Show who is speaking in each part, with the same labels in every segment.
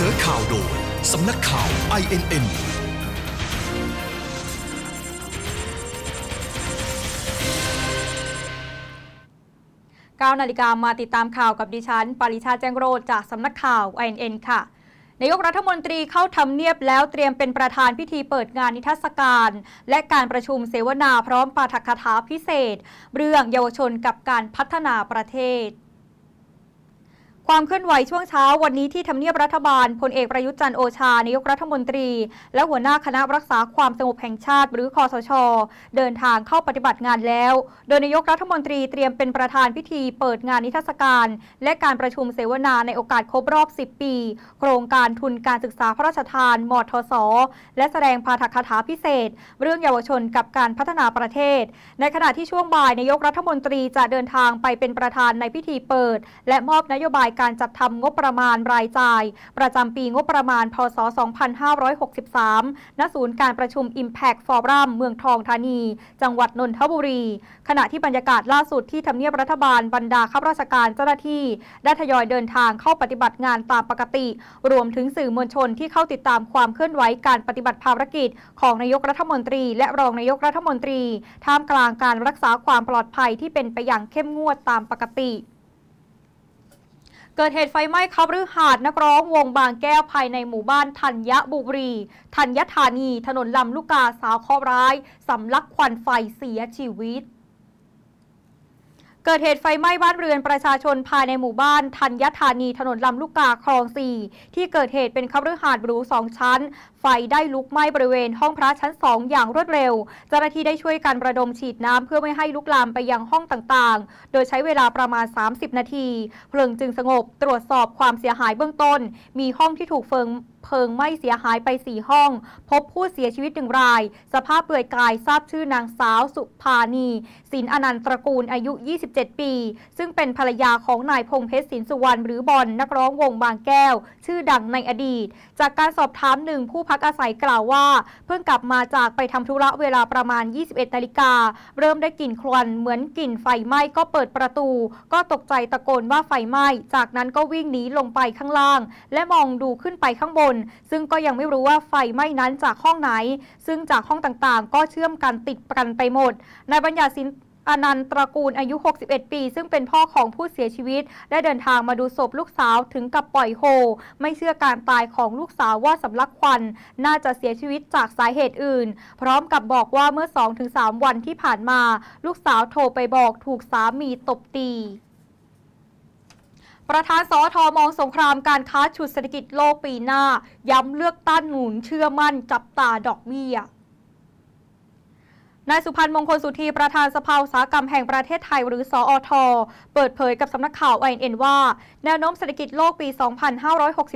Speaker 1: นอข่าวโดย สำนักข่าว INN านาฬิกามาติดตามข่าวกับดิฉัน ปริชาแจ้งโรดจากสำนักข่าว INN ค่ะนายกรัฐมนตรีเข้าทำเนียบแล้วเตรียมเป็นประธานพิธีเปิดงานนิทรรศการ และการประชุมเสวนาพร้อมปาฐกถาพิเศษ เรื่องเยาวชนกับการพัฒนาประเทศความเคลื่อนไหวช่วงเช้าวันนี้ที่ทำเนียบรัฐบาลพลเอกประยุทธ์จันโอชานายกรัฐมนตรี และหัวหน้าคณะรักษาความสงบแห่งชาติหรือคอสชเดินทางเข้าปฏิบัติงานแล้ว โดยนายกรัฐมนตรีเตรียมเป็นประธานพิธีเปิดงานนิทรรศการ และการประชุมเสวนาในโอกาสครบรอบ 10 ปี โครงการทุนการศึกษาพระราชทานมทศและแสดงพาถคาถาพิเศษ เรื่องเยาวชนกับการพัฒนาประเทศ ในขณะที่ช่วงบ่ายนายกรัฐมนตรีจะเดินทางไปเป็นประธานในพิธีเปิด และมอบนโยบายการจัดทำงบประมาณรายจ่าย ประจำปีงบประมาณพศ 2563 ณ ศูนย์การประชุม Impact Forum เมืองทองธานี จังหวัดนนทบุรี ขณะที่บรรยากาศล่าสุดที่ทำเนียบรัฐบาลบรรดาข้าราชการเจ้าหน้าที่ ได้ทยอยเดินทางเข้าปฏิบัติงานตามปกติ รวมถึงสื่อมวลชนที่เข้าติดตามความเคลื่อนไหวการปฏิบัติภารกิจ ของนายกรัฐมนตรี และรองนายกรัฐมนตรี ท่ามกลางการรักษาความปลอดภัยที่เป็นไปอย่างเข้มงวดตามปกติเกิดเหตุไฟไหม้คับรือหาดนักร้องวงบางแก้วภายในหมู่บ้านธัญบุรีธัญธานีถนนลำลูกกาสาวข้อร้าย สำลักควันไฟเสียชีวิตเกิดเหตุไฟไหม้บ้านเรือนประชาชนภายในหมู่บ้านทัญธานีถนนลำลูกกาคลอง 4 ที่เกิดเหตุเป็นคฤหาสน์หรูสองชั้น ไฟได้ลุกไหม้บริเวณห้องพระชั้นสองอย่างรวดเร็ว เจ้าหน้าที่ได้ช่วยกันระดมฉีดน้ำเพื่อไม่ให้ลุกลามไปยังห้องต่างๆ โดยใช้เวลาประมาณ 30 นาทีเพลิงจึงสงบตรวจสอบความเสียหายเบื้องต้น มีห้องที่ถูกเฟิงเพลิงไหม้เสียหายไป 4 ห้อง พบผู้เสียชีวิตหนึ่งราย สภาพเปลือยกายทราบชื่อนางสาวสุภาณีสินอนันตระกูลอายุ 27 ปี ซึ่งเป็นภรรยาของนายพงเพชรสินสุวรรณหรือบอลนักร้องวงบางแก้ว ชื่อดังในอดีต จากการสอบถามหนึ่งผู้พักอาศัยกล่าวว่า เพิ่งกลับมาจากไปทำธุระเวลาประมาณ 21นาฬิกาเริ่มได้กลิ่นควันเหมือนกลิ่นไฟไหม้ก็เปิดประตู ก็ตกใจตะโกนว่าไฟไหม้จากนั้นก็วิ่งหนีลงไปข้างล่าง และมองดูขึ้นไปข้างบนนซึ่งก็ยังไม่รู้ว่าไฟไหม้นั้นจากห้องไหน ซึ่งจากห้องต่างๆ ก็เชื่อมกันติดกันไปหมด นายบัญญัติสินอนันตระกูลอายุ 61 ปี ซึ่งเป็นพ่อของผู้เสียชีวิต ได้เดินทางมาดูศพลูกสาวถึงกับปล่อยโฮไม่เชื่อการตายของลูกสาวว่าสำลักควันน่าจะเสียชีวิตจากสาเหตุอื่น พร้อมกับบอกว่าเมื่อ 2-3 วันที่ผ่านมาลูกสาวโทรไปบอกถูกสามีตบตีประธานสอทอมองสงครามการค้าชุดเศรษฐกิจโลกปีหน้าย้ำเลือกต้านหนุนเชื่อมั่นจับตาดอกเบี้ยนายสุพันธ์มงคลสุธี ประธานสภาอุตสาหกรรมแห่งประเทศไทยหรือ สออทเปิดเผยกับสำนักข่าวเออ็นว่า แนวโน้มเศรษฐกิจโลกปี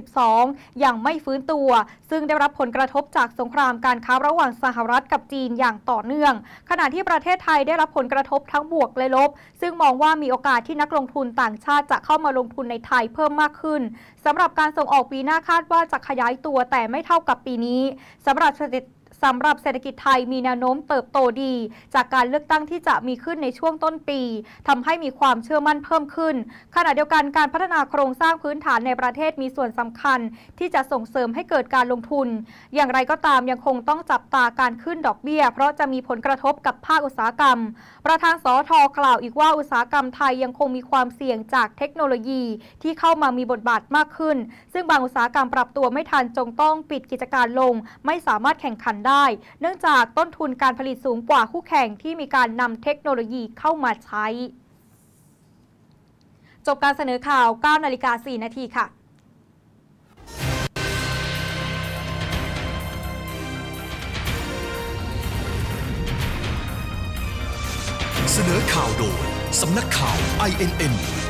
Speaker 1: 2562 ยังไม่ฟื้นตัว ซึ่งได้รับผลกระทบจากสงครามการค้าระหว่างสหรัฐกับจีนอย่างต่อเนื่อง ขณะที่ประเทศไทยได้รับผลกระทบทั้งบวกและลบ ซึ่งมองว่ามีโอกาสที่นักลงทุนต่างชาติจะเข้ามาลงทุนในไทยเพิ่มมากขึ้นสำหรับการส่งออกปีหน้าคาดว่าจะขยายตัวแต่ไม่เท่ากับปีนี้สำหรับเศรษิสำหรับเศรษฐกิจไทยมีแนวโน้มเติบโตดี จากการเลือกตั้งที่จะมีขึ้นในช่วงต้นปี ทำให้มีความเชื่อมั่นเพิ่มขึ้น ขณะเดียวกันการพัฒนาโครงสร้างพื้นฐานในประเทศมีส่วนสำคัญที่จะส่งเสริมให้เกิดการลงทุน อย่างไรก็ตามยังคงต้องจับตาการขึ้นดอกเบี้ย เพราะจะมีผลกระทบกับภาคอุตสาหกรรม ประธานสอทอกล่าวอีกว่าอุตสาหกรรมไทยยังคงมีความเสี่ยงจากเทคโนโลยีที่เข้ามามีบทบาทมากขึ้น ซึ่งบางอุตสาหกรรมปรับตัวไม่ทันจงต้องปิดกิจการลงไม่สามารถแข่งขันได้เนื่องจากต้นทุนการผลิตสูงกว่าคู่แข่งที่มีการนำเทคโนโลยีเข้ามาใช้ จบการเสนอข่าว 9 นาฬิกา 4 นาทีค่ะ เสนอข่าวโดยสำนักข่าว INN